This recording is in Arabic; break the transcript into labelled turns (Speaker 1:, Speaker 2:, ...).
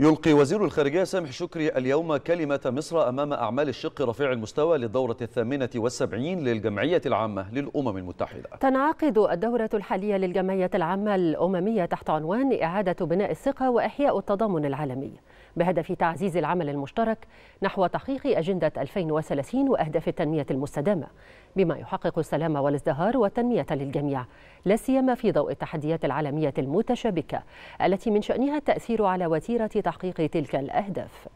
Speaker 1: يلقي وزير الخارجية سامح شكري اليوم كلمة مصر أمام أعمال الشق رفيع المستوى للدورة الثامنة والسبعين للجمعية العامة للأمم المتحدة
Speaker 2: تنعقد الدورة الحالية للجمعية العامة الأممية تحت عنوان إعادة بناء الثقة وإحياء التضامن العالمي بهدف تعزيز العمل المشترك نحو تحقيق أجندة 2030 وأهداف التنمية المستدامة بما يحقق السلام والازدهار والتنمية للجميع لا سيما في ضوء التحديات العالمية المتشابكة التي من شأنها التأثير على وتيرة تحقيق تلك الأهداف